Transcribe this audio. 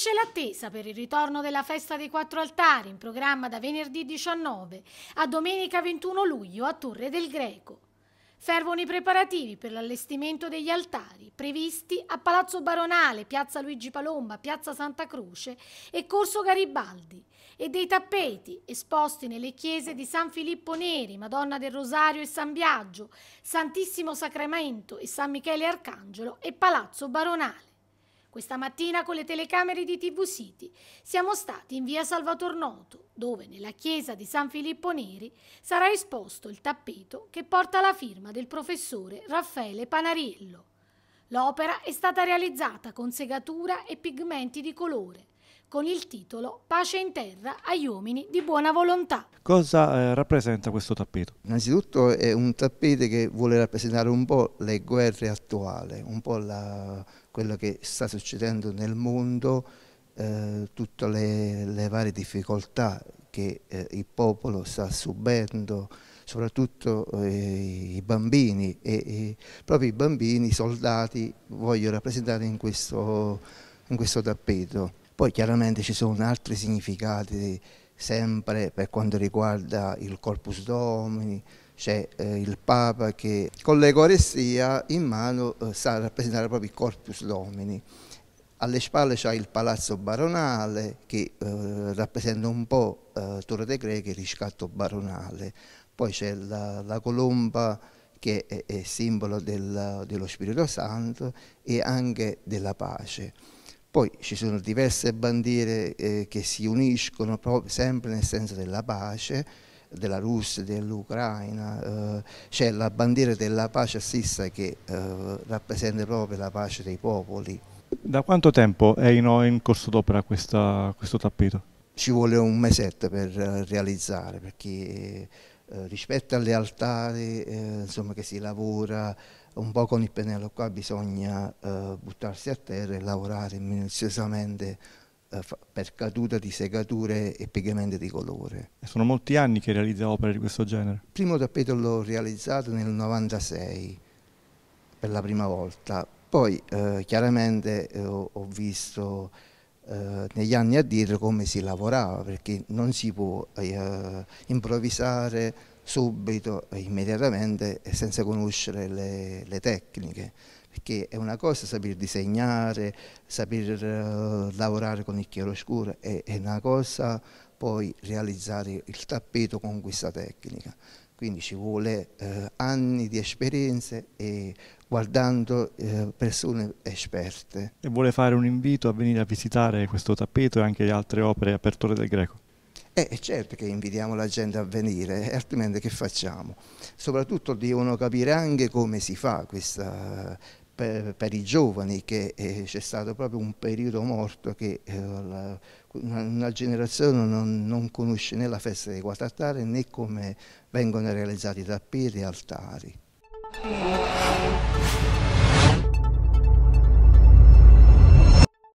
Cresce l'attesa per il ritorno della festa dei quattro altari in programma da venerdì 19 a domenica 21 luglio a Torre del Greco. Fervono i preparativi per l'allestimento degli altari previsti a Palazzo Baronale, Piazza Luigi Palomba, Piazza Santa Croce e Corso Garibaldi e dei tappeti esposti nelle chiese di San Filippo Neri, Madonna del Rosario e San Biagio, Santissimo Sacramento e San Michele Arcangelo e Palazzo Baronale. Questa mattina con le telecamere di TV City siamo stati in via Salvator Noto, dove nella chiesa di San Filippo Neri sarà esposto il tappeto che porta la firma del professore Raffaele Panariello. L'opera è stata realizzata con segatura e pigmenti di colore, con il titolo Pace in terra agli uomini di buona volontà. Cosa eh, rappresenta questo tappeto? Innanzitutto è un tappeto che vuole rappresentare un po' le guerre attuali, un po' la, quello che sta succedendo nel mondo, eh, tutte le, le, varie difficoltà che eh, il popolo sta subendo, soprattutto eh, i bambini e, e proprio i bambini, i soldati, voglio rappresentare in questo, in questo tappeto. Poi chiaramente ci sono altri significati sempre per quanto riguarda il corpus domini, c'è eh, il Papa che con l'Eucaristia in mano eh, sa rappresentare proprio il corpus domini. Alle spalle c'è il palazzo baronale che eh, rappresenta un po' eh, Torre dei Grechi, riscatto baronale. Poi c'è la, la, colomba che è, è simbolo del, dello Spirito Santo e anche della pace. Poi ci sono diverse bandiere eh, che si uniscono proprio sempre nel senso della pace, della Russia, dell'Ucraina, eh, c'è la bandiera della pace stessa che eh, rappresenta proprio la pace dei popoli. Da quanto tempo è in, in corso d'opera questo tappeto? Ci vuole un mesetto per eh, realizzare perché eh, rispetto alle altare eh, insomma, che si lavora un po' con il pennello qua bisogna eh, buttarsi a terra e lavorare minuziosamente eh, per caduta di segature e pigmenti di colore. E sono molti anni che realizza opere di questo genere? Il primo tappeto l'ho realizzato nel 96 per la prima volta, poi chiaramente ho, ho visto eh, negli anni a dire come si lavorava, perché non si può eh, improvvisare subito, immediatamente senza conoscere le, le tecniche perché è una cosa saper disegnare, saper uh, lavorare con il chiaroscuro, è, è una cosa poi realizzare il tappeto con questa tecnica. Quindi ci vuole eh, anni di esperienze e guardando eh, persone esperte. E vuole fare un invito a venire a visitare questo tappeto e anche le altre opere aperture del Greco? Eh, certo che invitiamo la gente a venire, eh, altrimenti che facciamo? Soprattutto devono capire anche come si fa questa per, per i giovani, che eh, c'è stato proprio un periodo morto che eh, la, una, una, generazione non, non, conosce né la festa dei quattro né come vengono realizzati i tappeti e altari.